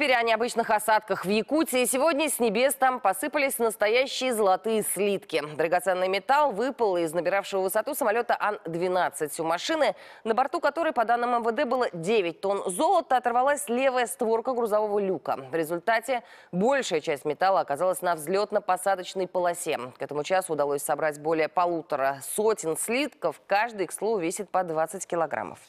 теперь о необычных осадках в Якутии. Сегодня с небес там посыпались настоящие золотые слитки. Драгоценный металл выпал из набиравшего высоту самолета Ан-12. У машины, на борту которой, по данным МВД, было 9 тонн золота, оторвалась левая створка грузового люка. В результате большая часть металла оказалась на взлетно-посадочной полосе. К этому часу удалось собрать более полутора сотен слитков. Каждый, к слову, весит по 20 килограммов.